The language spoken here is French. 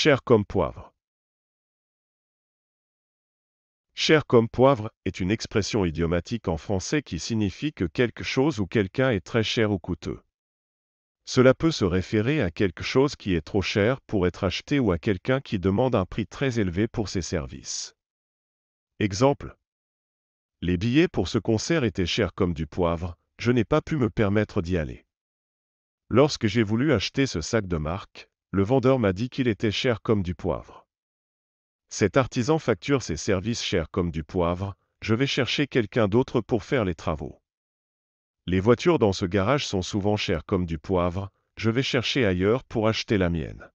Cher comme poivre. Cher comme poivre est une expression idiomatique en français qui signifie que quelque chose ou quelqu'un est très cher ou coûteux. Cela peut se référer à quelque chose qui est trop cher pour être acheté ou à quelqu'un qui demande un prix très élevé pour ses services. Exemple. Les billets pour ce concert étaient chers comme du poivre, je n'ai pas pu me permettre d'y aller. Lorsque j'ai voulu acheter ce sac de marque, le vendeur m'a dit qu'il était cher comme du poivre. Cet artisan facture ses services chers comme du poivre, je vais chercher quelqu'un d'autre pour faire les travaux. Les voitures dans ce garage sont souvent chères comme du poivre, je vais chercher ailleurs pour acheter la mienne.